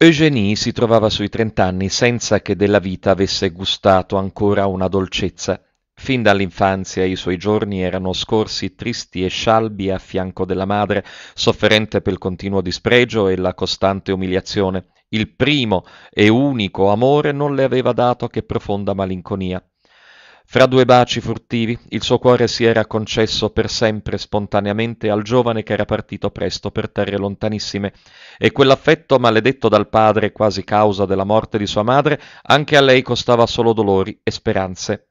Eugénie si trovava sui trent'anni senza che della vita avesse gustato ancora una dolcezza. Fin dall'infanzia i suoi giorni erano scorsi tristi e scialbi a fianco della madre, sofferente per il continuo dispregio e la costante umiliazione. Il primo e unico amore non le aveva dato che profonda malinconia. Fra due baci furtivi, il suo cuore si era concesso per sempre spontaneamente al giovane che era partito presto per terre lontanissime, e quell'affetto maledetto dal padre, quasi causa della morte di sua madre, anche a lei costava solo dolori e speranze.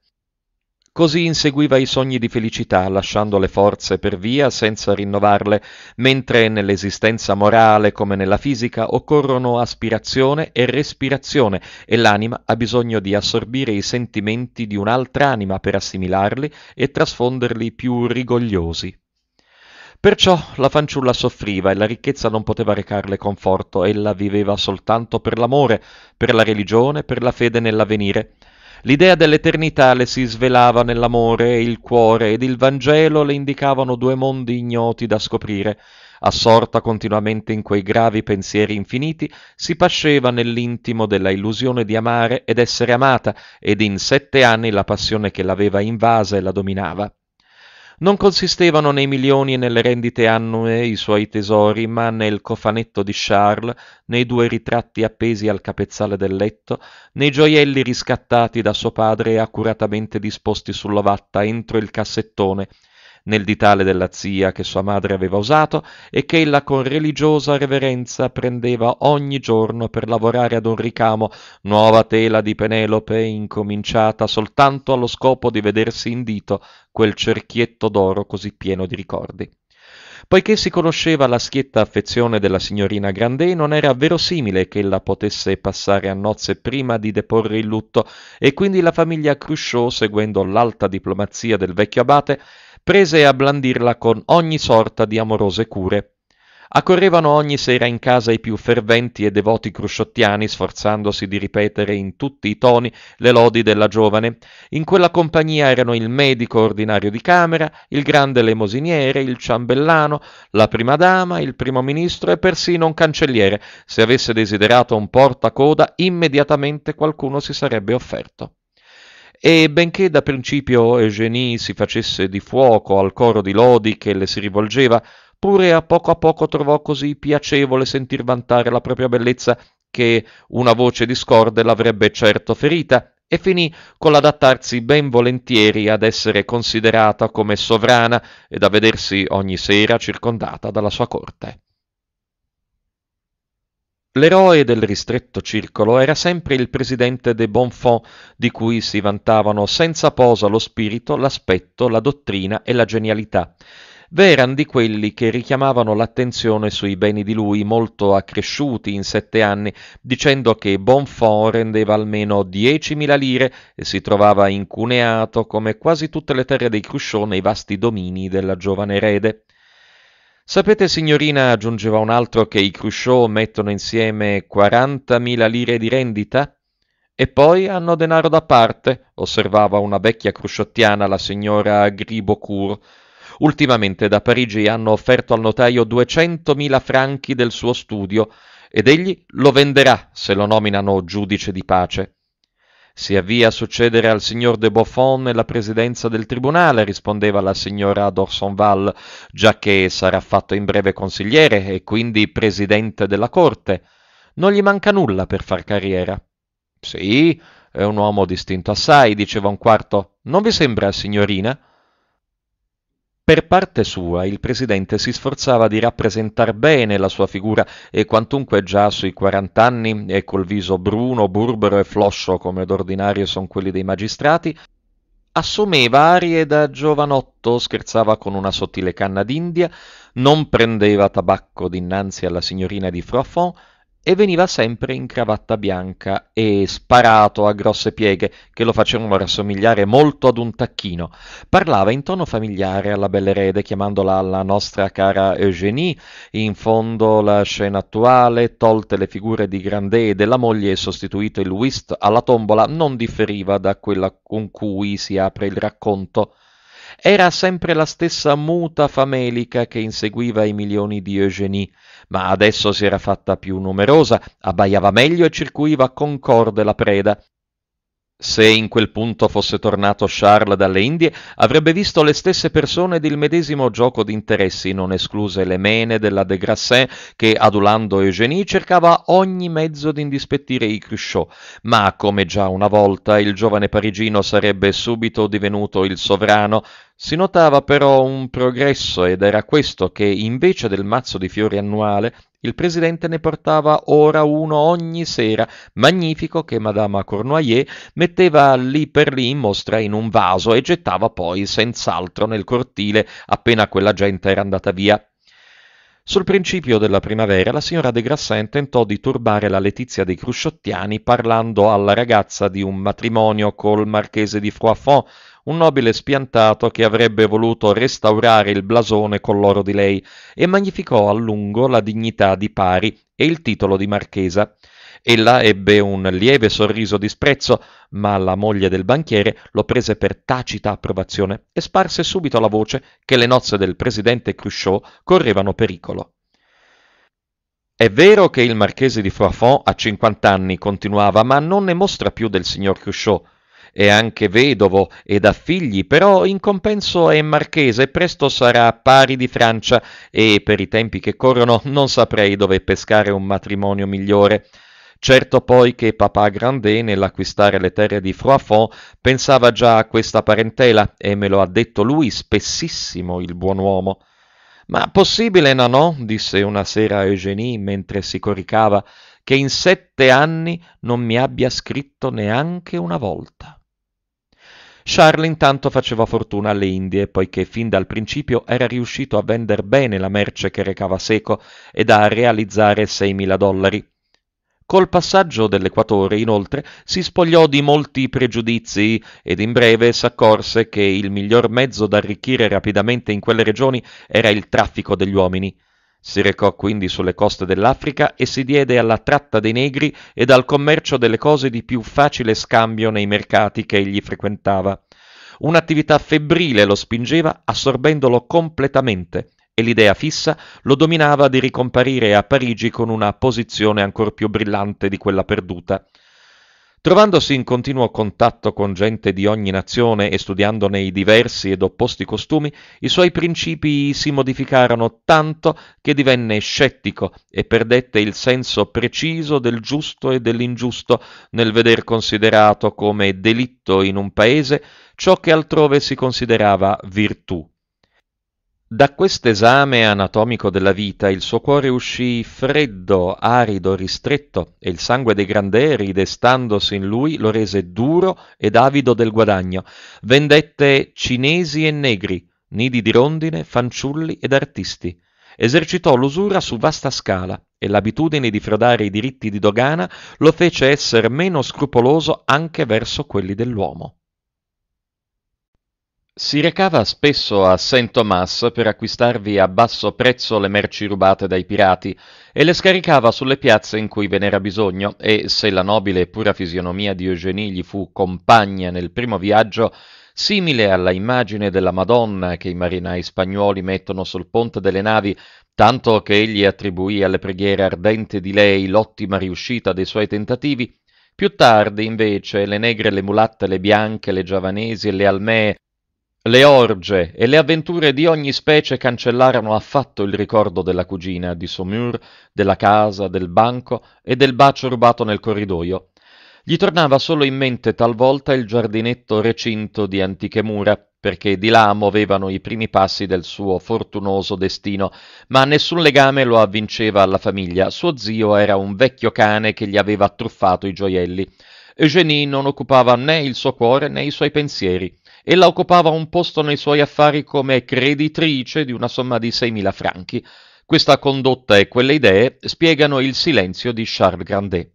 Così inseguiva i sogni di felicità, lasciando le forze per via senza rinnovarle, mentre nell'esistenza morale come nella fisica occorrono aspirazione e respirazione e l'anima ha bisogno di assorbire i sentimenti di un'altra anima per assimilarli e trasfonderli più rigogliosi. Perciò la fanciulla soffriva e la ricchezza non poteva recarle conforto, ella viveva soltanto per l'amore, per la religione, per la fede nell'avvenire, L'idea dell'eternità le si svelava nell'amore e il cuore ed il Vangelo le indicavano due mondi ignoti da scoprire. Assorta continuamente in quei gravi pensieri infiniti, si pasceva nell'intimo della illusione di amare ed essere amata, ed in sette anni la passione che l'aveva invasa e la dominava non consistevano nei milioni e nelle rendite annue i suoi tesori, ma nel cofanetto di Charles, nei due ritratti appesi al capezzale del letto, nei gioielli riscattati da suo padre e accuratamente disposti sulla vatta entro il cassettone nel ditale della zia che sua madre aveva usato e che ella con religiosa reverenza prendeva ogni giorno per lavorare ad un ricamo, nuova tela di Penelope incominciata soltanto allo scopo di vedersi in dito quel cerchietto d'oro così pieno di ricordi. Poiché si conosceva la schietta affezione della signorina Grandet, non era verosimile che ella potesse passare a nozze prima di deporre il lutto, e quindi la famiglia Cruchot, seguendo l'alta diplomazia del vecchio abate, prese a blandirla con ogni sorta di amorose cure. Accorrevano ogni sera in casa i più ferventi e devoti crusciottiani, sforzandosi di ripetere in tutti i toni le lodi della giovane. In quella compagnia erano il medico ordinario di Camera, il grande lemosiniere, il ciambellano, la prima dama, il primo ministro e persino un cancelliere. Se avesse desiderato un portacoda, immediatamente qualcuno si sarebbe offerto. E benché da principio Eugénie si facesse di fuoco al coro di lodi che le si rivolgeva, pure a poco a poco trovò così piacevole sentir vantare la propria bellezza che una voce discorde l'avrebbe certo ferita e finì con l'adattarsi ben volentieri ad essere considerata come sovrana ed a vedersi ogni sera circondata dalla sua corte. L'eroe del ristretto circolo era sempre il presidente de Bonfons, di cui si vantavano senza posa lo spirito, l'aspetto, la dottrina e la genialità. V'eran di quelli che richiamavano l'attenzione sui beni di lui, molto accresciuti in sette anni, dicendo che Bonfons rendeva almeno 10.000 lire e si trovava incuneato, come quasi tutte le terre dei Cruscione, nei vasti domini della giovane erede. Sapete, signorina, aggiungeva un altro, che i Cruchot mettono insieme 40.000 lire di rendita? E poi hanno denaro da parte, osservava una vecchia crusciottiana, la signora Gribocourt. Ultimamente da Parigi hanno offerto al notaio 200.000 franchi del suo studio ed egli lo venderà se lo nominano giudice di pace. Si avvia a succedere al signor de Buffon nella presidenza del tribunale, rispondeva la signora d'Orsonval, giacché sarà fatto in breve consigliere e quindi presidente della corte. Non gli manca nulla per far carriera. Sì, è un uomo distinto assai, diceva un quarto. Non vi sembra, signorina? Per parte sua, il presidente si sforzava di rappresentar bene la sua figura e quantunque già sui 40 anni e col viso bruno, burbero e floscio come d'ordinario sono quelli dei magistrati, assumeva arie da giovanotto, scherzava con una sottile canna d'India, non prendeva tabacco dinanzi alla signorina di Froffon e veniva sempre in cravatta bianca e sparato a grosse pieghe che lo facevano rassomigliare molto ad un tacchino. Parlava in tono familiare alla bell'erede, chiamandola la nostra cara Eugénie, in fondo la scena attuale, tolte le figure di Grandet e della moglie e sostituito il whist alla tombola, non differiva da quella con cui si apre il racconto. Era sempre la stessa muta famelica che inseguiva i milioni di Eugénie ma adesso si era fatta più numerosa, abbaiava meglio e circuiva concorde la preda. Se in quel punto fosse tornato Charles dalle Indie, avrebbe visto le stesse persone ed il medesimo gioco di interessi, non escluse le mene della de Grassin che, adulando Eugénie, cercava ogni mezzo di indispettire i Cruchot. Ma, come già una volta, il giovane parigino sarebbe subito divenuto il sovrano, si notava però un progresso ed era questo che invece del mazzo di fiori annuale il presidente ne portava ora uno ogni sera, magnifico che Madame Cournoyer metteva lì per lì in mostra in un vaso e gettava poi senz'altro nel cortile appena quella gente era andata via. Sul principio della primavera la signora de Grassin tentò di turbare la letizia dei crusciottiani parlando alla ragazza di un matrimonio col marchese di Froidfond, un nobile spiantato che avrebbe voluto restaurare il blasone con l'oro di lei e magnificò a lungo la dignità di pari e il titolo di marchesa. Ella ebbe un lieve sorriso di sprezzo, ma la moglie del banchiere lo prese per tacita approvazione e sparse subito la voce che le nozze del presidente Cruchot correvano pericolo. È vero che il marchese di Froidfond ha 50 anni continuava, ma non ne mostra più del signor Cruchot è anche vedovo ed ha figli, però in compenso è marchese e presto sarà pari di Francia e per i tempi che corrono non saprei dove pescare un matrimonio migliore. Certo poi che papà Grandet nell'acquistare le terre di Froidfond pensava già a questa parentela e me lo ha detto lui spessissimo il buon uomo. Ma possibile, Nanò, disse una sera a Eugénie mentre si coricava, che in sette anni non mi abbia scritto neanche una volta. Charles intanto faceva fortuna alle Indie, poiché fin dal principio era riuscito a vendere bene la merce che recava seco ed a realizzare 6.000 dollari. Col passaggio dell'Equatore, inoltre, si spogliò di molti pregiudizi ed in breve s'accorse che il miglior mezzo d'arricchire rapidamente in quelle regioni era il traffico degli uomini. Si recò quindi sulle coste dell'Africa e si diede alla tratta dei negri ed al commercio delle cose di più facile scambio nei mercati che egli frequentava. Un'attività febbrile lo spingeva, assorbendolo completamente, e l'idea fissa lo dominava di ricomparire a Parigi con una posizione ancor più brillante di quella perduta. Trovandosi in continuo contatto con gente di ogni nazione e studiandone i diversi ed opposti costumi, i suoi principi si modificarono tanto che divenne scettico e perdette il senso preciso del giusto e dell'ingiusto nel veder considerato come delitto in un paese ciò che altrove si considerava virtù. Da quest'esame anatomico della vita il suo cuore uscì freddo, arido, ristretto, e il sangue dei granderi, destandosi in lui, lo rese duro ed avido del guadagno. Vendette cinesi e negri, nidi di rondine, fanciulli ed artisti. Esercitò l'usura su vasta scala e l'abitudine di frodare i diritti di dogana lo fece essere meno scrupoloso anche verso quelli dell'uomo. Si recava spesso a Saint Thomas per acquistarvi a basso prezzo le merci rubate dai pirati e le scaricava sulle piazze in cui ve n'era bisogno e se la nobile e pura fisionomia di Eugénie gli fu compagna nel primo viaggio, simile alla immagine della Madonna che i marinai spagnoli mettono sul ponte delle navi, tanto che egli attribuì alle preghiere ardente di lei l'ottima riuscita dei suoi tentativi, più tardi, invece, le negre, le mulatte, le bianche, le giavanesi e le almee le orge e le avventure di ogni specie cancellarono affatto il ricordo della cugina, di Saumur, della casa, del banco e del bacio rubato nel corridoio. Gli tornava solo in mente talvolta il giardinetto recinto di antiche mura, perché di là muovevano i primi passi del suo fortunoso destino, ma nessun legame lo avvinceva alla famiglia. Suo zio era un vecchio cane che gli aveva truffato i gioielli. Eugénie non occupava né il suo cuore né i suoi pensieri. Ella occupava un posto nei suoi affari come creditrice di una somma di 6.000 franchi. Questa condotta e quelle idee spiegano il silenzio di Charles Grandet.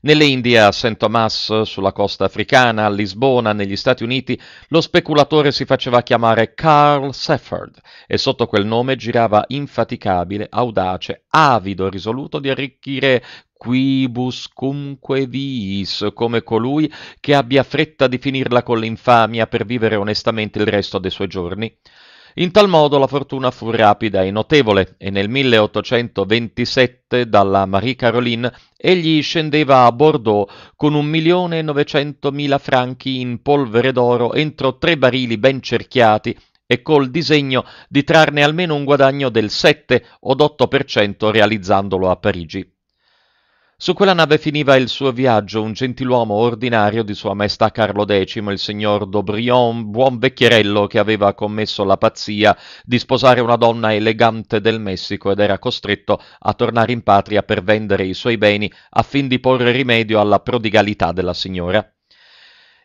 Nelle Indie, a St. Thomas, sulla costa africana, a Lisbona, negli Stati Uniti, lo speculatore si faceva chiamare Carl Sefford e sotto quel nome girava infaticabile, audace, avido risoluto di arricchire quibus cumque vis, come colui che abbia fretta di finirla con l'infamia per vivere onestamente il resto dei suoi giorni. In tal modo la fortuna fu rapida e notevole e nel 1827 dalla Marie Caroline egli scendeva a Bordeaux con un milione e novecentomila franchi in polvere d'oro entro tre barili ben cerchiati e col disegno di trarne almeno un guadagno del 7 od 8% realizzandolo a Parigi. Su quella nave finiva il suo viaggio un gentiluomo ordinario di Sua Maestà Carlo X, il signor D'Aubrion, buon vecchierello che aveva commesso la pazzia di sposare una donna elegante del Messico ed era costretto a tornare in patria per vendere i suoi beni a fin di porre rimedio alla prodigalità della signora.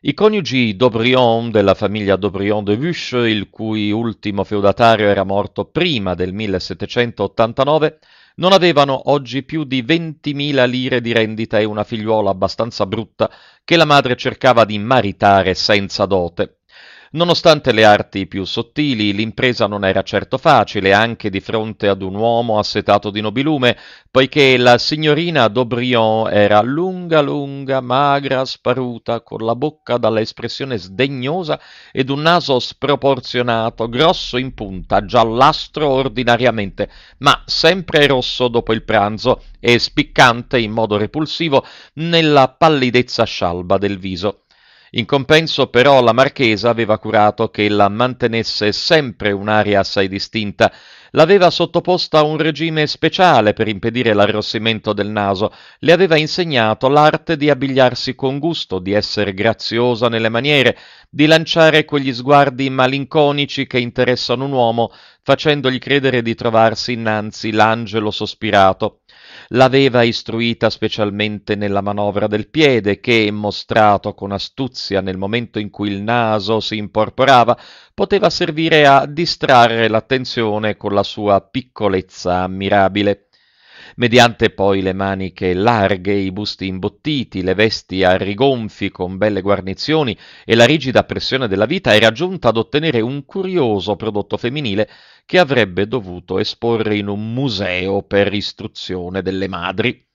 I coniugi d'Aubrion della famiglia d'Aubrion de Vuche, il cui ultimo feudatario era morto prima del 1789, non avevano oggi più di 20.000 lire di rendita e una figliuola abbastanza brutta che la madre cercava di maritare senza dote. Nonostante le arti più sottili, l'impresa non era certo facile anche di fronte ad un uomo assetato di nobilume, poiché la signorina d'Aubrion era lunga lunga, magra, sparuta, con la bocca dalla espressione sdegnosa ed un naso sproporzionato, grosso in punta, giallastro ordinariamente, ma sempre rosso dopo il pranzo e spiccante in modo repulsivo nella pallidezza scialba del viso. In compenso però la marchesa aveva curato che ella mantenesse sempre un'aria assai distinta, l'aveva sottoposta a un regime speciale per impedire l'arrossimento del naso, le aveva insegnato l'arte di abbigliarsi con gusto, di essere graziosa nelle maniere, di lanciare quegli sguardi malinconici che interessano un uomo, facendogli credere di trovarsi innanzi l'angelo sospirato l'aveva istruita specialmente nella manovra del piede che, mostrato con astuzia nel momento in cui il naso si imporporava, poteva servire a distrarre l'attenzione con la sua piccolezza ammirabile mediante poi le maniche larghe, i busti imbottiti, le vesti a rigonfi con belle guarnizioni e la rigida pressione della vita, era giunta ad ottenere un curioso prodotto femminile che avrebbe dovuto esporre in un museo per istruzione delle madri.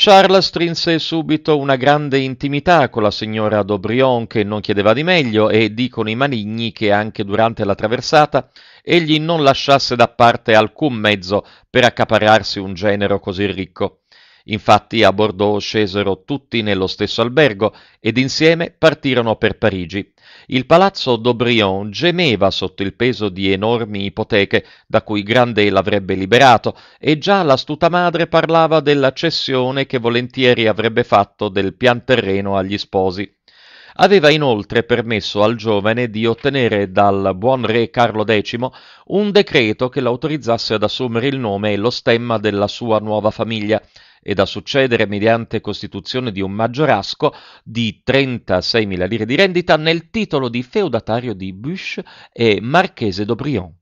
Charles strinse subito una grande intimità con la signora d'Aubrion che non chiedeva di meglio e dicono i maligni che anche durante la traversata egli non lasciasse da parte alcun mezzo per accaparrarsi un genero così ricco. Infatti a Bordeaux scesero tutti nello stesso albergo ed insieme partirono per Parigi. Il palazzo d'Aubrion gemeva sotto il peso di enormi ipoteche da cui Grandet l'avrebbe liberato e già l'astuta madre parlava della cessione che volentieri avrebbe fatto del pian terreno agli sposi. Aveva inoltre permesso al giovane di ottenere dal buon re Carlo X un decreto che l'autorizzasse ad assumere il nome e lo stemma della sua nuova famiglia ed a succedere mediante costituzione di un maggiorasco di 36.000 lire di rendita nel titolo di feudatario di Buch e marchese d'Aubrion.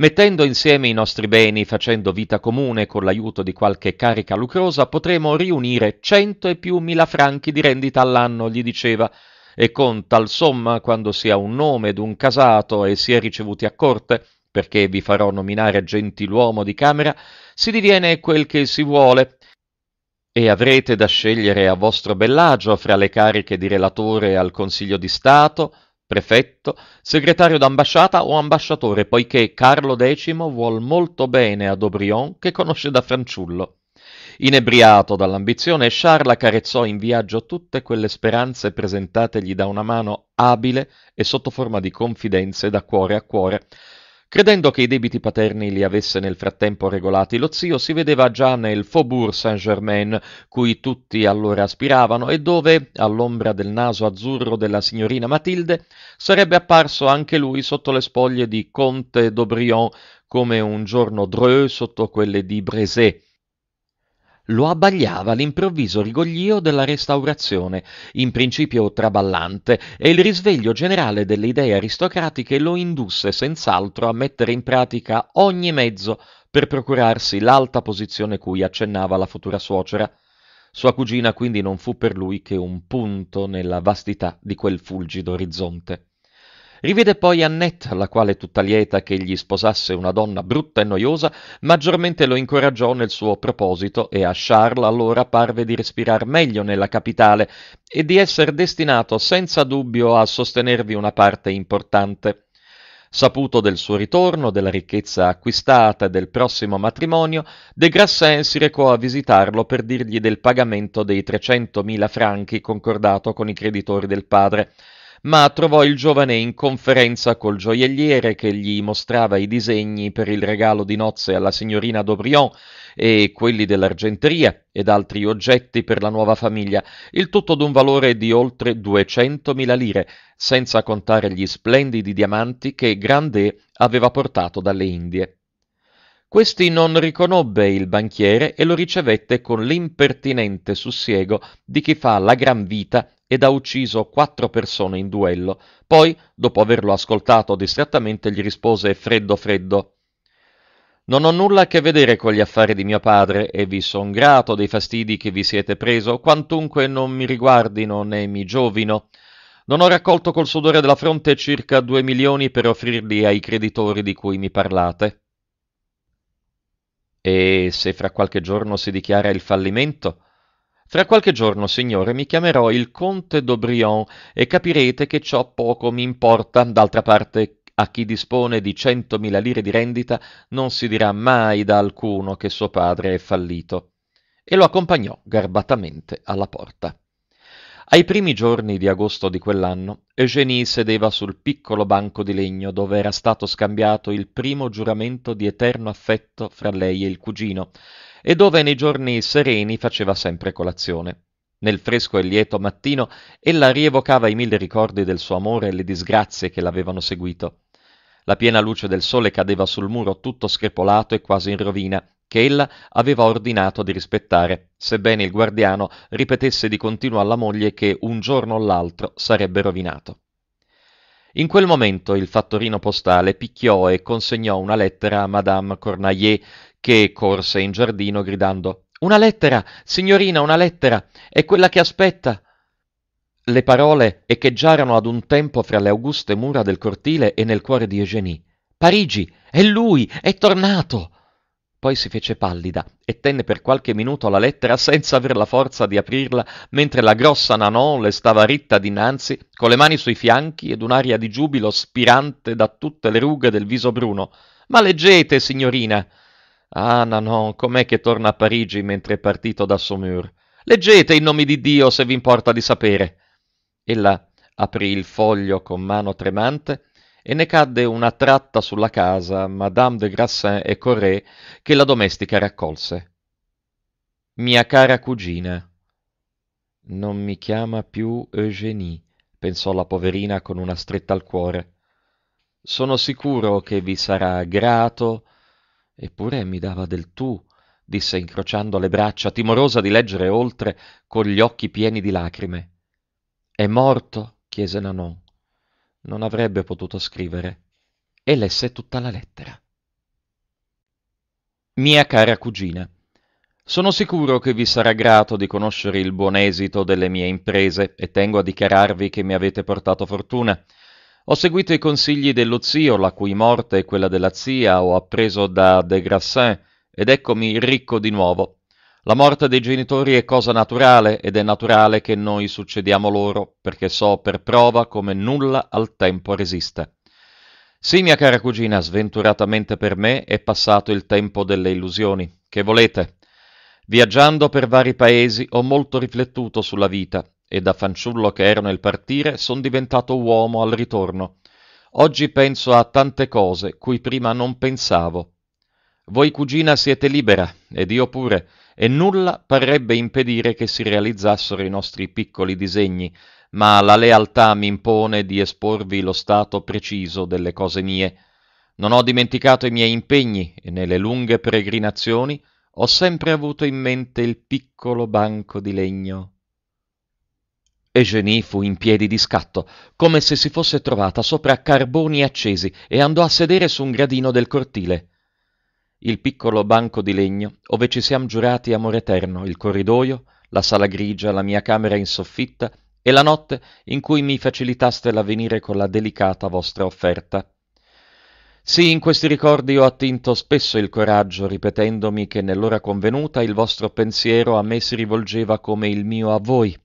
Mettendo insieme i nostri beni, facendo vita comune con l'aiuto di qualche carica lucrosa, potremo riunire cento e più mila franchi di rendita all'anno, gli diceva, e con tal somma, quando si ha un nome d'un casato e si è ricevuti a corte, perché vi farò nominare gentiluomo di camera, si diviene quel che si vuole, e avrete da scegliere a vostro bell'agio fra le cariche di relatore al Consiglio di Stato, prefetto, segretario d'ambasciata o ambasciatore, poiché Carlo X vuol molto bene ad Aubryon che conosce da fanciullo. Inebriato dall'ambizione, Charles accarezzò in viaggio tutte quelle speranze presentategli da una mano abile e sotto forma di confidenze da cuore a cuore, Credendo che i debiti paterni li avesse nel frattempo regolati lo zio, si vedeva già nel Faubourg Saint-Germain, cui tutti allora aspiravano e dove, all'ombra del naso azzurro della signorina Matilde, sarebbe apparso anche lui sotto le spoglie di Conte d'Aubrion, come un giorno Dreux sotto quelle di Brézé, lo abbagliava l'improvviso rigoglio della restaurazione, in principio traballante, e il risveglio generale delle idee aristocratiche lo indusse senz'altro a mettere in pratica ogni mezzo per procurarsi l'alta posizione cui accennava la futura suocera. Sua cugina quindi non fu per lui che un punto nella vastità di quel fulgido orizzonte. Rivede poi Annette, la quale tutta lieta che egli sposasse una donna brutta e noiosa, maggiormente lo incoraggiò nel suo proposito e a Charles allora parve di respirar meglio nella capitale e di essere destinato senza dubbio a sostenervi una parte importante. Saputo del suo ritorno, della ricchezza acquistata e del prossimo matrimonio, De Grassin si recò a visitarlo per dirgli del pagamento dei 300.000 franchi concordato con i creditori del padre ma trovò il giovane in conferenza col gioielliere che gli mostrava i disegni per il regalo di nozze alla signorina d'Aubrion e quelli dell'argenteria ed altri oggetti per la nuova famiglia, il tutto d'un valore di oltre 200.000 lire, senza contare gli splendidi diamanti che Grandet aveva portato dalle Indie. Questi non riconobbe il banchiere e lo ricevette con l'impertinente sussiego di chi fa la gran vita ed ha ucciso quattro persone in duello. Poi, dopo averlo ascoltato distrattamente, gli rispose freddo freddo. Non ho nulla a che vedere con gli affari di mio padre e vi son grato dei fastidi che vi siete preso, quantunque non mi riguardino né mi giovino. Non ho raccolto col sudore della fronte circa due milioni per offrirli ai creditori di cui mi parlate. E se fra qualche giorno si dichiara il fallimento? Fra qualche giorno, signore, mi chiamerò il conte d'Aubrion e capirete che ciò poco mi importa. D'altra parte, a chi dispone di centomila lire di rendita non si dirà mai da alcuno che suo padre è fallito. E lo accompagnò garbatamente alla porta. Ai primi giorni di agosto di quell'anno, Eugenie sedeva sul piccolo banco di legno dove era stato scambiato il primo giuramento di eterno affetto fra lei e il cugino, e dove nei giorni sereni faceva sempre colazione. Nel fresco e lieto mattino ella rievocava i mille ricordi del suo amore e le disgrazie che l'avevano seguito. La piena luce del sole cadeva sul muro tutto screpolato e quasi in rovina, che ella aveva ordinato di rispettare, sebbene il guardiano ripetesse di continuo alla moglie che un giorno o l'altro sarebbe rovinato. In quel momento il fattorino postale picchiò e consegnò una lettera a Madame Cornaillet, che corse in giardino gridando Una lettera, signorina, una lettera, è quella che aspetta. Le parole echeggiarono ad un tempo fra le auguste mura del cortile e nel cuore di Eugénie. Parigi, è lui, è tornato. Poi si fece pallida e tenne per qualche minuto la lettera senza aver la forza di aprirla, mentre la grossa Nanon le stava ritta dinanzi, con le mani sui fianchi ed un'aria di giubilo spirante da tutte le rughe del viso bruno. Ma leggete, signorina! Ah, Nanon, com'è che torna a Parigi mentre è partito da Saumur? Leggete in nome di Dio se vi importa di sapere. Ella aprì il foglio con mano tremante e ne cadde una tratta sulla casa Madame de Grassin e Corré che la domestica raccolse. Mia cara cugina. Non mi chiama più Eugénie, pensò la poverina con una stretta al cuore. Sono sicuro che vi sarà grato. Eppure mi dava del tu, disse incrociando le braccia, timorosa di leggere oltre, con gli occhi pieni di lacrime. È morto? chiese Nanon non avrebbe potuto scrivere, e lesse tutta la lettera. Mia cara cugina, sono sicuro che vi sarà grato di conoscere il buon esito delle mie imprese e tengo a dichiararvi che mi avete portato fortuna. Ho seguito i consigli dello zio, la cui morte e quella della zia ho appreso da De Grassin, ed eccomi ricco di nuovo. La morte dei genitori è cosa naturale ed è naturale che noi succediamo loro, perché so per prova come nulla al tempo resiste. Sì, mia cara cugina, sventuratamente per me è passato il tempo delle illusioni. Che volete? Viaggiando per vari paesi ho molto riflettuto sulla vita e da fanciullo che ero nel partire sono diventato uomo al ritorno. Oggi penso a tante cose cui prima non pensavo. Voi cugina siete libera ed io pure e nulla parrebbe impedire che si realizzassero i nostri piccoli disegni, ma la lealtà mi impone di esporvi lo stato preciso delle cose mie. Non ho dimenticato i miei impegni e nelle lunghe peregrinazioni ho sempre avuto in mente il piccolo banco di legno. Eugenie fu in piedi di scatto, come se si fosse trovata sopra carboni accesi, e andò a sedere su un gradino del cortile il piccolo banco di legno ove ci siam giurati amore eterno, il corridoio, la sala grigia, la mia camera in soffitta e la notte in cui mi facilitaste l'avvenire con la delicata vostra offerta. Sì, in questi ricordi ho attinto spesso il coraggio, ripetendomi che nell'ora convenuta il vostro pensiero a me si rivolgeva come il mio a voi.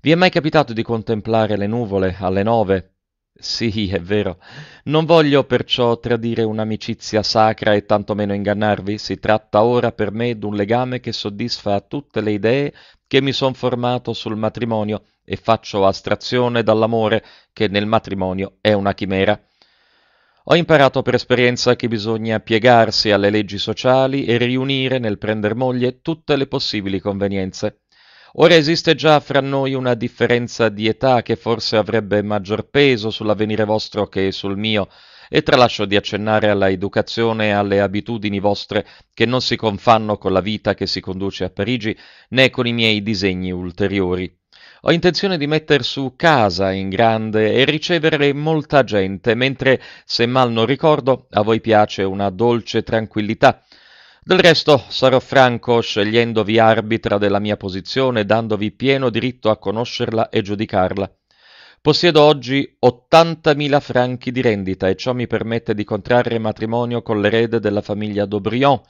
Vi è mai capitato di contemplare le nuvole alle nove, sì, è vero. Non voglio perciò tradire un'amicizia sacra e tantomeno ingannarvi. Si tratta ora per me d'un legame che soddisfa tutte le idee che mi son formato sul matrimonio e faccio astrazione dall'amore che nel matrimonio è una chimera. Ho imparato per esperienza che bisogna piegarsi alle leggi sociali e riunire nel prender moglie tutte le possibili convenienze. Ora esiste già fra noi una differenza di età che forse avrebbe maggior peso sull'avvenire vostro che sul mio, e tralascio di accennare alla educazione e alle abitudini vostre che non si confanno con la vita che si conduce a Parigi né con i miei disegni ulteriori. Ho intenzione di metter su casa in grande e ricevere molta gente, mentre, se mal non ricordo, a voi piace una dolce tranquillità, del resto sarò franco scegliendovi arbitra della mia posizione dandovi pieno diritto a conoscerla e giudicarla. Possiedo oggi 80.000 franchi di rendita e ciò mi permette di contrarre matrimonio con l'erede della famiglia d'Aubrion,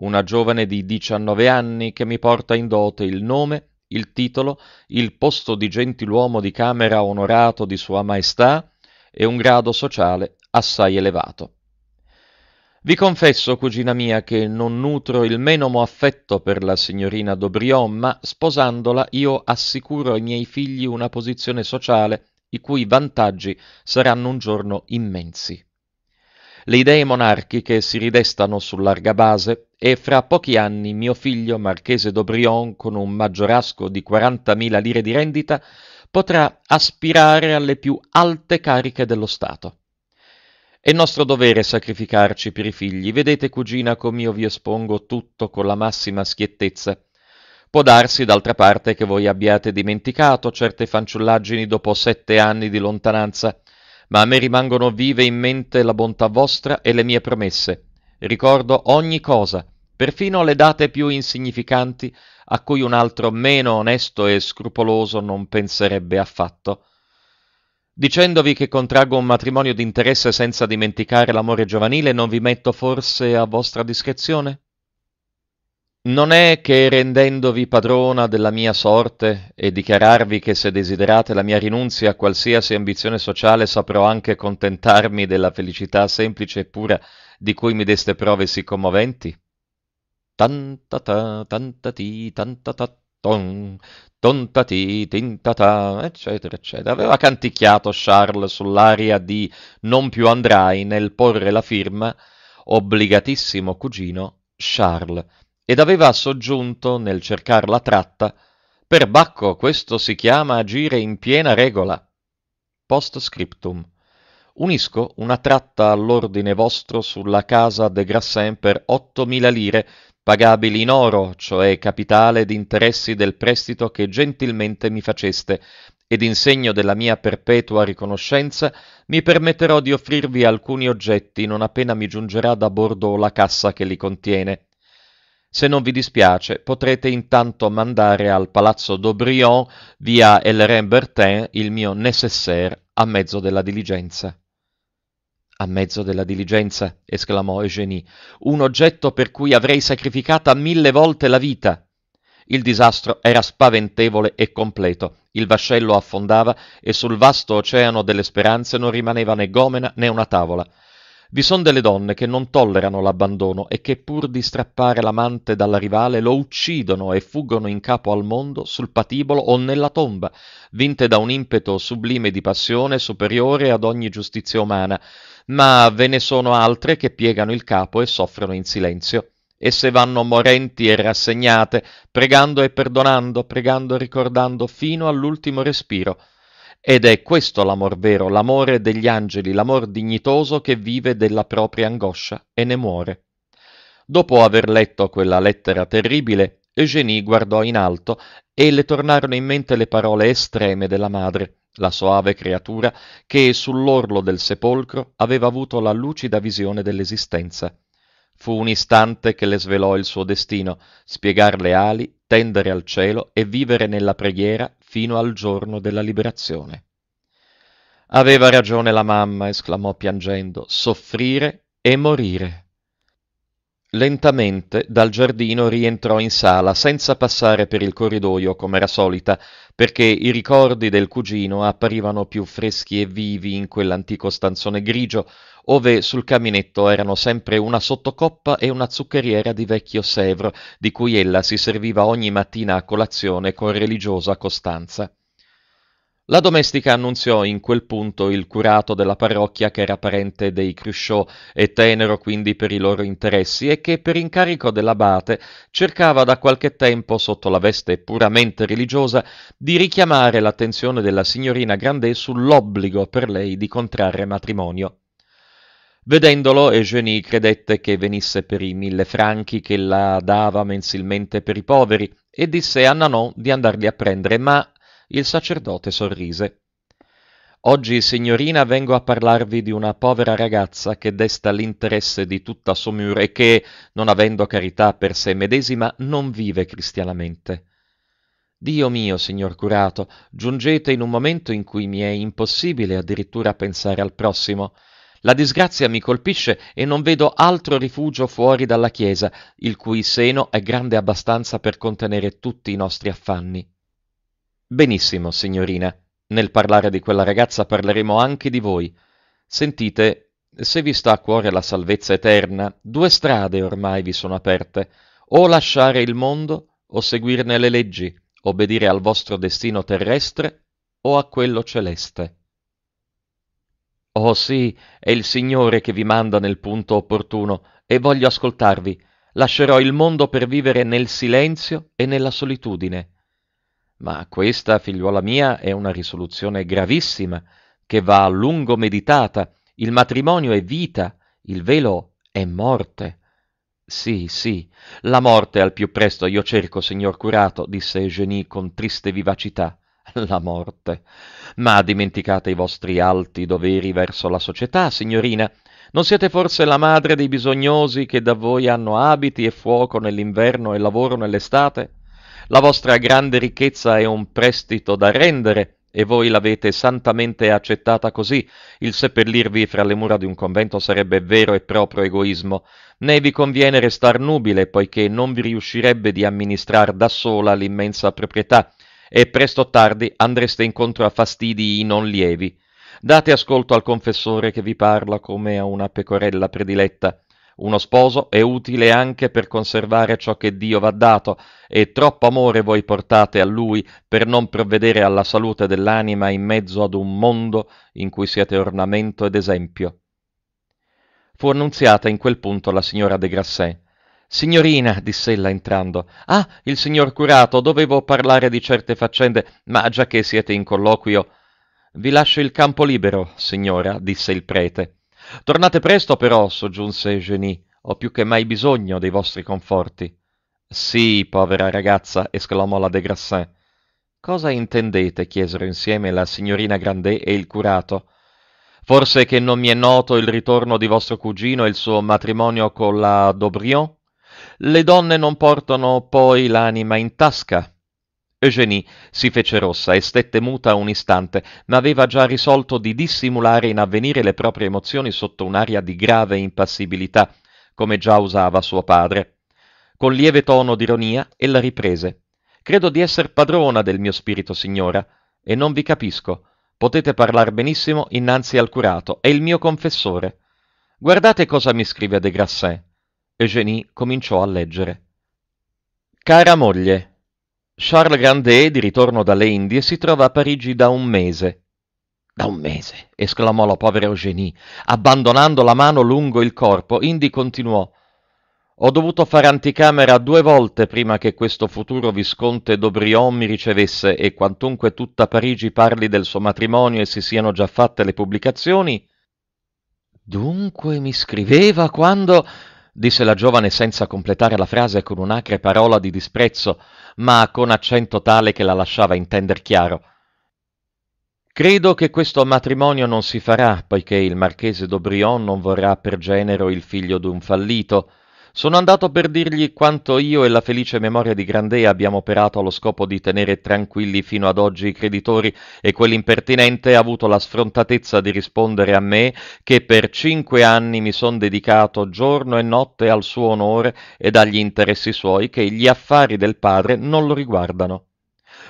una giovane di 19 anni che mi porta in dote il nome, il titolo, il posto di gentiluomo di camera onorato di Sua Maestà e un grado sociale assai elevato. Vi confesso, cugina mia, che non nutro il menomo affetto per la signorina Dobrion, ma sposandola io assicuro ai miei figli una posizione sociale i cui vantaggi saranno un giorno immensi. Le idee monarchiche si ridestano su larga base e fra pochi anni mio figlio Marchese d'Aubrion, con un maggiorasco di 40.000 lire di rendita, potrà aspirare alle più alte cariche dello Stato. È nostro dovere sacrificarci per i figli. Vedete, cugina, com'io vi espongo tutto con la massima schiettezza. Può darsi, d'altra parte, che voi abbiate dimenticato certe fanciullaggini dopo sette anni di lontananza, ma a me rimangono vive in mente la bontà vostra e le mie promesse. Ricordo ogni cosa, perfino le date più insignificanti a cui un altro meno onesto e scrupoloso non penserebbe affatto. Dicendovi che contraggo un matrimonio d'interesse senza dimenticare l'amore giovanile, non vi metto forse a vostra discrezione? Non è che rendendovi padrona della mia sorte e dichiararvi che se desiderate la mia rinunzia a qualsiasi ambizione sociale saprò anche contentarmi della felicità semplice e pura di cui mi deste prove sì commoventi? Tantata, tantati, tantata, ton, tontati, tintata, eccetera, eccetera. Aveva canticchiato Charles sull'aria di Non più andrai nel porre la firma obbligatissimo cugino Charles ed aveva soggiunto nel cercar la tratta Perbacco, questo si chiama agire in piena regola. Post scriptum. Unisco una tratta all'ordine vostro sulla casa de Grassin per 8.000 lire, pagabili in oro, cioè capitale ed interessi del prestito che gentilmente mi faceste, ed in segno della mia perpetua riconoscenza mi permetterò di offrirvi alcuni oggetti non appena mi giungerà da bordo la cassa che li contiene. Se non vi dispiace, potrete intanto mandare al palazzo d'Aubrion via Elren Bertin il mio nécessaire a mezzo della diligenza a mezzo della diligenza, esclamò Eugenie, un oggetto per cui avrei sacrificata mille volte la vita. Il disastro era spaventevole e completo. Il vascello affondava e sul vasto oceano delle speranze non rimaneva né gomena né una tavola. Vi sono delle donne che non tollerano l'abbandono e che pur di strappare l'amante dalla rivale lo uccidono e fuggono in capo al mondo, sul patibolo o nella tomba, vinte da un impeto sublime di passione superiore ad ogni giustizia umana, ma ve ne sono altre che piegano il capo e soffrono in silenzio. Esse vanno morenti e rassegnate, pregando e perdonando, pregando e ricordando fino all'ultimo respiro. Ed è questo l'amor vero, l'amore degli angeli, l'amor dignitoso che vive della propria angoscia e ne muore. Dopo aver letto quella lettera terribile, Eugenie guardò in alto e le tornarono in mente le parole estreme della madre, la soave creatura che sull'orlo del sepolcro aveva avuto la lucida visione dell'esistenza. Fu un istante che le svelò il suo destino, spiegar le ali, tendere al cielo e vivere nella preghiera fino al giorno della liberazione. Aveva ragione la mamma, esclamò piangendo, soffrire e morire. Lentamente dal giardino rientrò in sala senza passare per il corridoio com'era solita, perché i ricordi del cugino apparivano più freschi e vivi in quell'antico stanzone grigio, ove sul caminetto erano sempre una sottocoppa e una zuccheriera di vecchio Sevro, di cui ella si serviva ogni mattina a colazione con religiosa costanza. La domestica annunziò in quel punto il curato della parrocchia che era parente dei Cruchot e tenero quindi per i loro interessi e che per incarico dell'abate cercava da qualche tempo, sotto la veste puramente religiosa, di richiamare l'attenzione della signorina Grandet sull'obbligo per lei di contrarre matrimonio. Vedendolo, Eugénie credette che venisse per i mille franchi che la dava mensilmente per i poveri e disse a Nanon di andarli a prendere, ma il sacerdote sorrise. Oggi, signorina, vengo a parlarvi di una povera ragazza che desta l'interesse di tutta Saumur e che, non avendo carità per sé medesima, non vive cristianamente. Dio mio, signor curato, giungete in un momento in cui mi è impossibile addirittura pensare al prossimo. La disgrazia mi colpisce e non vedo altro rifugio fuori dalla Chiesa, il cui seno è grande abbastanza per contenere tutti i nostri affanni. Benissimo, signorina. Nel parlare di quella ragazza parleremo anche di voi. Sentite, se vi sta a cuore la salvezza eterna, due strade ormai vi sono aperte. O lasciare il mondo, o seguirne le leggi, obbedire al vostro destino terrestre o a quello celeste. Oh sì, è il Signore che vi manda nel punto opportuno e voglio ascoltarvi. Lascerò il mondo per vivere nel silenzio e nella solitudine ma questa, figliuola mia, è una risoluzione gravissima, che va a lungo meditata. Il matrimonio è vita, il velo è morte. Sì, sì, la morte al più presto io cerco, signor curato, disse Eugenie con triste vivacità. La morte. Ma dimenticate i vostri alti doveri verso la società, signorina. Non siete forse la madre dei bisognosi che da voi hanno abiti e fuoco nell'inverno e lavoro nell'estate? La vostra grande ricchezza è un prestito da rendere e voi l'avete santamente accettata così. Il seppellirvi fra le mura di un convento sarebbe vero e proprio egoismo. Né vi conviene restar nubile, poiché non vi riuscirebbe di amministrar da sola l'immensa proprietà, e presto o tardi andreste incontro a fastidii non lievi. Date ascolto al confessore che vi parla come a una pecorella prediletta. Uno sposo è utile anche per conservare ciò che Dio v'ha dato, e troppo amore voi portate a Lui per non provvedere alla salute dell'anima in mezzo ad un mondo in cui siete ornamento ed esempio. Fu annunziata in quel punto la signora de Grasset. Signorina, diss'ella entrando, ah, il signor curato, dovevo parlare di certe faccende, ma già che siete in colloquio. Vi lascio il campo libero, signora, disse il prete. Tornate presto però, soggiunse Eugénie, ho più che mai bisogno dei vostri conforti. Sì, povera ragazza, esclamò la de Grassin. Cosa intendete? chiesero insieme la signorina Grandet e il curato. Forse che non mi è noto il ritorno di vostro cugino e il suo matrimonio con la d'Aubrion? Le donne non portano poi l'anima in tasca. Eugenie si fece rossa e stette muta un istante, ma aveva già risolto di dissimulare in avvenire le proprie emozioni sotto un'aria di grave impassibilità, come già usava suo padre. Con lieve tono d'ironia ella riprese: Credo di esser padrona del mio spirito, signora, e non vi capisco. Potete parlar benissimo innanzi al curato, è il mio confessore. Guardate cosa mi scrive De Grasset. Eugenie cominciò a leggere. Cara moglie, Charles Grandet, di ritorno dalle Indie, si trova a Parigi da un mese. Da un mese, esclamò la povera Eugenie, abbandonando la mano lungo il corpo. Indi continuò. Ho dovuto fare anticamera due volte prima che questo futuro visconte d'Aubrion mi ricevesse e quantunque tutta Parigi parli del suo matrimonio e si siano già fatte le pubblicazioni. Dunque mi scriveva quando disse la giovane senza completare la frase con un'acre parola di disprezzo, ma con accento tale che la lasciava intender chiaro. Credo che questo matrimonio non si farà, poiché il marchese d'Obrion non vorrà per genero il figlio d'un fallito, sono andato per dirgli quanto io e la felice memoria di Grandea abbiamo operato allo scopo di tenere tranquilli fino ad oggi i creditori e quell'impertinente ha avuto la sfrontatezza di rispondere a me che per cinque anni mi son dedicato giorno e notte al suo onore ed agli interessi suoi che gli affari del padre non lo riguardano.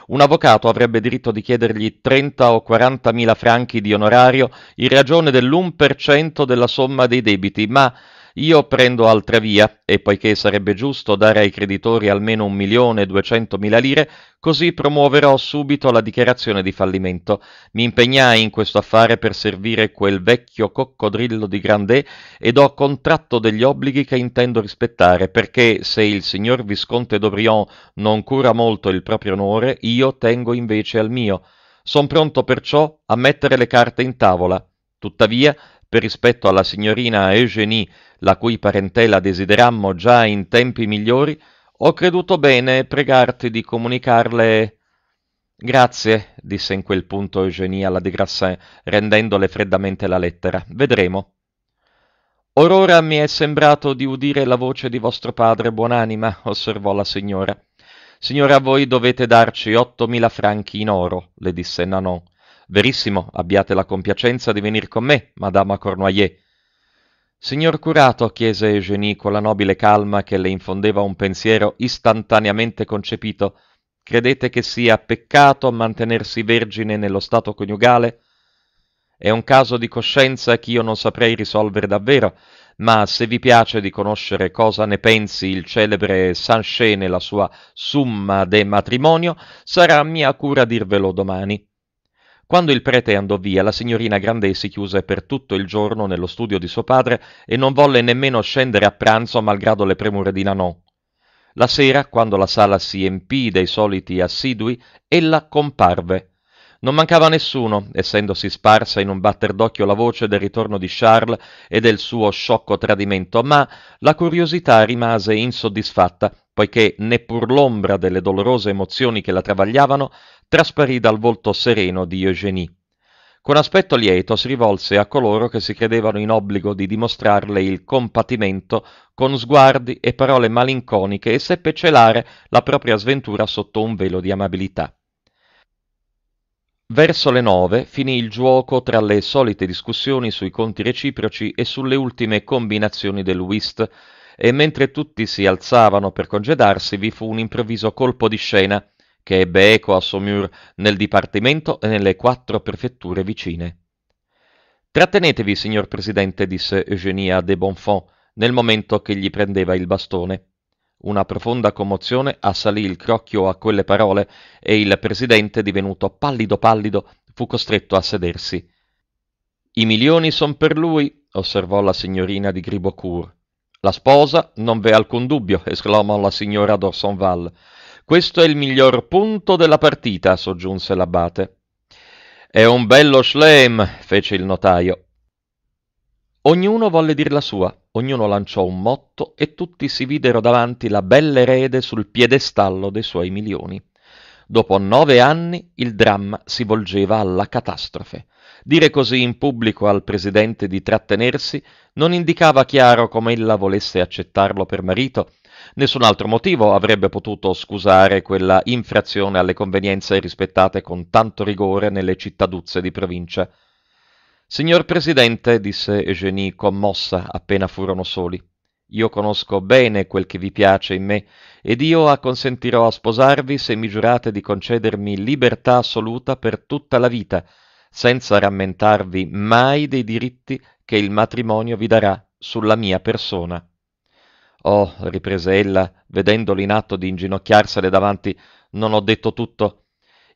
Un avvocato avrebbe diritto di chiedergli 30 o 40 mila franchi di onorario in ragione dell'1% della somma dei debiti, ma io prendo altra via e poiché sarebbe giusto dare ai creditori almeno un milione e duecentomila lire, così promuoverò subito la dichiarazione di fallimento. Mi impegnai in questo affare per servire quel vecchio coccodrillo di Grandè ed ho contratto degli obblighi che intendo rispettare, perché se il signor Visconte d'Aubrion non cura molto il proprio onore, io tengo invece al mio. Son pronto perciò a mettere le carte in tavola. Tuttavia, per rispetto alla signorina Eugénie, la cui parentela desiderammo già in tempi migliori, ho creduto bene pregarti di comunicarle... Grazie, disse in quel punto Eugénie alla de Grassin, rendendole freddamente la lettera. Vedremo. Or ora mi è sembrato di udire la voce di vostro padre buonanima, osservò la signora. Signora, voi dovete darci ottomila franchi in oro, le disse Nanon. Verissimo, abbiate la compiacenza di venir con me, madama Cornoyer. Signor curato, chiese Eugénie con la nobile calma che le infondeva un pensiero istantaneamente concepito, credete che sia peccato mantenersi vergine nello stato coniugale? È un caso di coscienza che io non saprei risolvere davvero, ma se vi piace di conoscere cosa ne pensi il celebre Sanché nella sua Summa de Matrimonio, sarà mia cura dirvelo domani. Quando il prete andò via, la signorina Grandet si chiuse per tutto il giorno nello studio di suo padre e non volle nemmeno scendere a pranzo malgrado le premure di Nanon. La sera, quando la sala si empì dei soliti assidui, ella comparve. Non mancava nessuno, essendosi sparsa in un batter d'occhio la voce del ritorno di Charles e del suo sciocco tradimento, ma la curiosità rimase insoddisfatta poiché neppur l'ombra delle dolorose emozioni che la travagliavano trasparì dal volto sereno di Eugenie. Con aspetto lieto si rivolse a coloro che si credevano in obbligo di dimostrarle il compatimento con sguardi e parole malinconiche e seppe celare la propria sventura sotto un velo di amabilità. Verso le nove finì il giuoco tra le solite discussioni sui conti reciproci e sulle ultime combinazioni del whist, e mentre tutti si alzavano per congedarsi vi fu un improvviso colpo di scena che ebbe eco a Saumur nel dipartimento e nelle quattro prefetture vicine. Trattenetevi, signor Presidente, disse Eugenia de Bonfons nel momento che gli prendeva il bastone. Una profonda commozione assalì il crocchio a quelle parole e il presidente, divenuto pallido pallido, fu costretto a sedersi. I milioni son per lui, osservò la signorina di Gribocourt. La sposa, non v'è alcun dubbio, esclamò la signora d'Orsonval. Questo è il miglior punto della partita, soggiunse l'abate. È un bello schleim, fece il notaio. Ognuno volle dir la sua, ognuno lanciò un motto e tutti si videro davanti la bella erede sul piedestallo dei suoi milioni. Dopo nove anni il dramma si volgeva alla catastrofe. Dire così in pubblico al presidente di trattenersi non indicava chiaro come ella volesse accettarlo per marito. Nessun altro motivo avrebbe potuto scusare quella infrazione alle convenienze rispettate con tanto rigore nelle cittaduzze di provincia. Signor Presidente, disse Eugénie commossa appena furono soli, io conosco bene quel che vi piace in me, ed io acconsentirò a sposarvi se mi giurate di concedermi libertà assoluta per tutta la vita, senza rammentarvi mai dei diritti che il matrimonio vi darà sulla mia persona. Oh, riprese ella, vedendolo in atto di inginocchiarsele davanti, non ho detto tutto.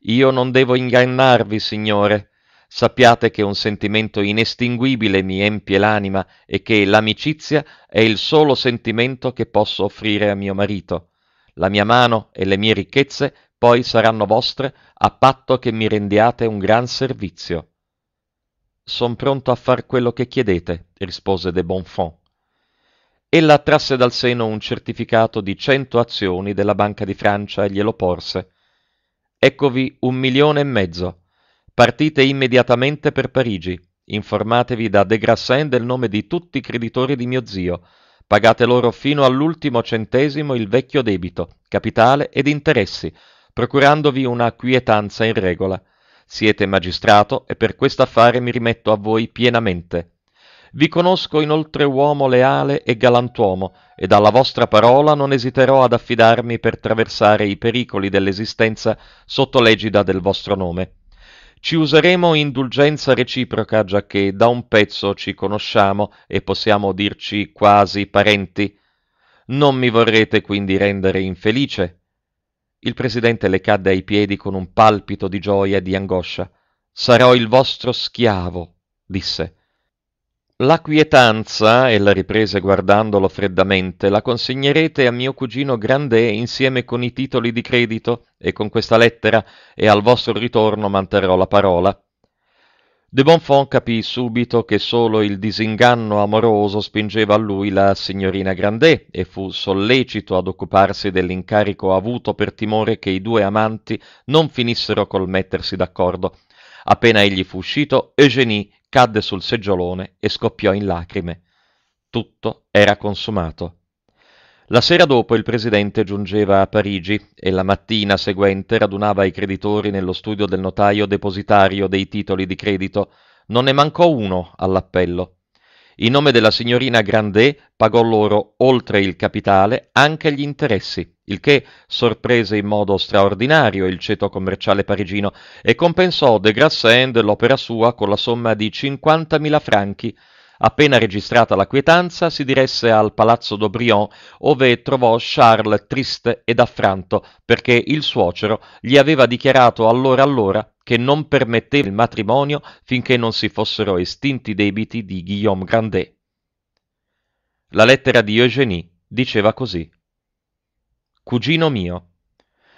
Io non devo ingannarvi, signore sappiate che un sentimento inestinguibile mi empie l'anima e che l'amicizia è il solo sentimento che posso offrire a mio marito. La mia mano e le mie ricchezze poi saranno vostre a patto che mi rendiate un gran servizio. Son pronto a far quello che chiedete, rispose de Bonfons. Ella trasse dal seno un certificato di cento azioni della Banca di Francia e glielo porse. Eccovi un milione e mezzo Partite immediatamente per Parigi. Informatevi da De Grassin del nome di tutti i creditori di mio zio. Pagate loro fino all'ultimo centesimo il vecchio debito, capitale ed interessi, procurandovi una quietanza in regola. Siete magistrato e per quest'affare mi rimetto a voi pienamente. Vi conosco inoltre uomo leale e galantuomo, ed alla vostra parola non esiterò ad affidarmi per traversare i pericoli dell'esistenza sotto l'egida del vostro nome. Ci useremo indulgenza reciproca, giacché da un pezzo ci conosciamo e possiamo dirci quasi parenti. Non mi vorrete quindi rendere infelice. Il presidente le cadde ai piedi con un palpito di gioia e di angoscia. Sarò il vostro schiavo, disse. La quietanza ella riprese guardandolo freddamente, la consegnerete a mio cugino Grandet insieme con i titoli di credito e con questa lettera, e al vostro ritorno manterrò la parola. De Bonfons capì subito che solo il disinganno amoroso spingeva a lui la signorina Grandet e fu sollecito ad occuparsi dell'incarico avuto per timore che i due amanti non finissero col mettersi d'accordo Appena egli fu uscito, Eugenie cadde sul seggiolone e scoppiò in lacrime. Tutto era consumato. La sera dopo il presidente giungeva a Parigi e la mattina seguente radunava i creditori nello studio del notaio depositario dei titoli di credito. Non ne mancò uno all'appello. In nome della signorina Grandet pagò loro, oltre il capitale, anche gli interessi, il che sorprese in modo straordinario il ceto commerciale parigino e compensò de Grassend l'opera sua con la somma di 50.000 franchi, Appena registrata la quietanza, si diresse al palazzo d'Aubrion, ove trovò Charles triste ed affranto, perché il suocero gli aveva dichiarato allora allora che non permetteva il matrimonio finché non si fossero estinti i debiti di Guillaume Grandet. La lettera di Eugénie diceva così. Cugino mio,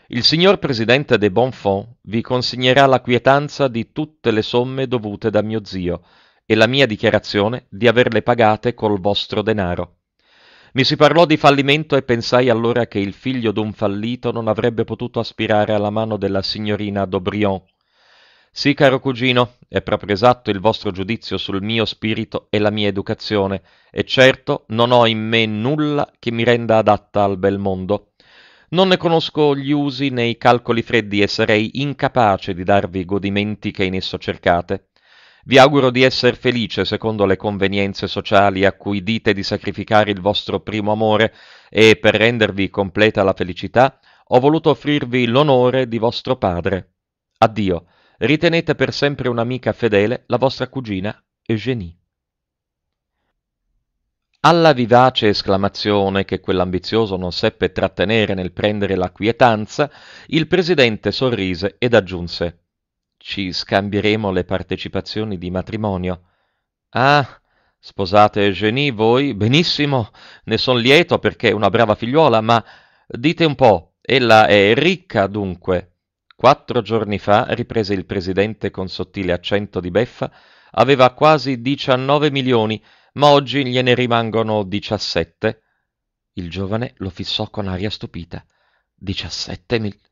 il signor Presidente de Bonfons vi consegnerà la quietanza di tutte le somme dovute da mio zio, e la mia dichiarazione di averle pagate col vostro denaro. Mi si parlò di fallimento e pensai allora che il figlio d'un fallito non avrebbe potuto aspirare alla mano della signorina d'Aubrion. Sì, caro cugino, è proprio esatto il vostro giudizio sul mio spirito e la mia educazione, e certo non ho in me nulla che mi renda adatta al bel mondo. Non ne conosco gli usi né i calcoli freddi e sarei incapace di darvi i godimenti che in esso cercate. Vi auguro di essere felice secondo le convenienze sociali a cui dite di sacrificare il vostro primo amore e per rendervi completa la felicità ho voluto offrirvi l'onore di vostro padre. Addio. Ritenete per sempre un'amica fedele la vostra cugina Eugénie. Alla vivace esclamazione che quell'ambizioso non seppe trattenere nel prendere la quietanza, il presidente sorrise ed aggiunse ci scambieremo le partecipazioni di matrimonio. Ah, sposate Eugenie voi? Benissimo, ne son lieto perché è una brava figliuola, ma dite un po', ella è ricca dunque. Quattro giorni fa, riprese il presidente con sottile accento di beffa, aveva quasi 19 milioni, ma oggi gliene rimangono 17. Il giovane lo fissò con aria stupita. 17 milioni.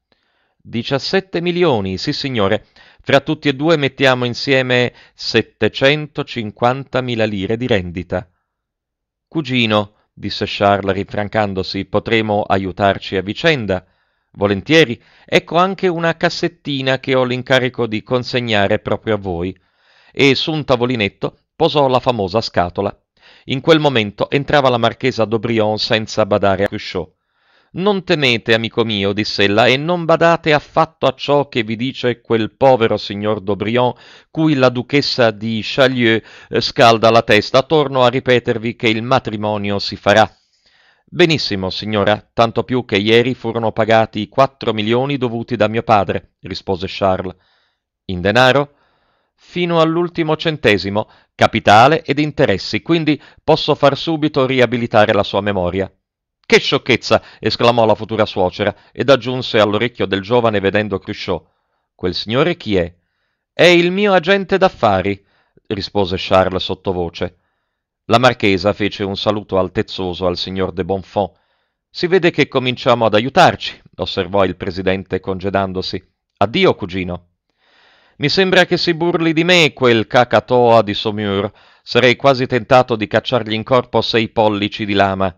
17 milioni, sì signore. Fra tutti e due mettiamo insieme 750 mila lire di rendita. Cugino, disse Charles rinfrancandosi, potremo aiutarci a vicenda. Volentieri, ecco anche una cassettina che ho l'incarico di consegnare proprio a voi. E su un tavolinetto posò la famosa scatola. In quel momento entrava la marchesa d'Aubrion senza badare a Cruchot. Non temete, amico mio, diss'ella, e non badate affatto a ciò che vi dice quel povero signor d'Aubrion, cui la duchessa di Chalieu eh, scalda la testa, torno a ripetervi che il matrimonio si farà. Benissimo, signora, tanto più che ieri furono pagati i quattro milioni dovuti da mio padre, rispose Charles. In denaro? Fino all'ultimo centesimo, capitale ed interessi, quindi posso far subito riabilitare la sua memoria. Che sciocchezza! esclamò la futura suocera ed aggiunse all'orecchio del giovane vedendo Cruchot. Quel signore chi è? È il mio agente d'affari, rispose Charles sottovoce. La marchesa fece un saluto altezzoso al signor de Bonfons. Si vede che cominciamo ad aiutarci, osservò il presidente congedandosi. Addio, cugino. Mi sembra che si burli di me quel cacatoa di Saumur. Sarei quasi tentato di cacciargli in corpo sei pollici di lama.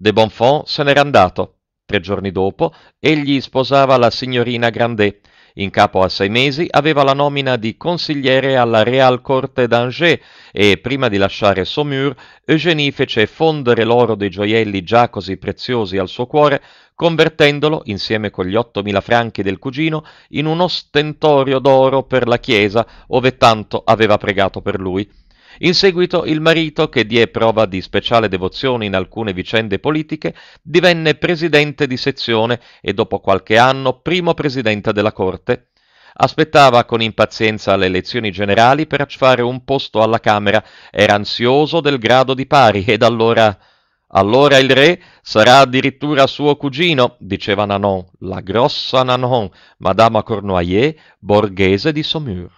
De Bonfons se n'era andato. Tre giorni dopo, egli sposava la signorina Grandet. In capo a sei mesi aveva la nomina di consigliere alla Real Corte d'Angers e prima di lasciare Saumur, Eugénie fece fondere l'oro dei gioielli già così preziosi al suo cuore, convertendolo, insieme con gli ottomila franchi del cugino, in un ostentorio d'oro per la chiesa, ove tanto aveva pregato per lui. In seguito il marito, che die prova di speciale devozione in alcune vicende politiche, divenne presidente di sezione e dopo qualche anno primo presidente della corte. Aspettava con impazienza le elezioni generali per fare un posto alla Camera, era ansioso del grado di pari ed allora... Allora il re sarà addirittura suo cugino, diceva Nanon, la grossa Nanon, Madame Cornoyer, borghese di Saumur.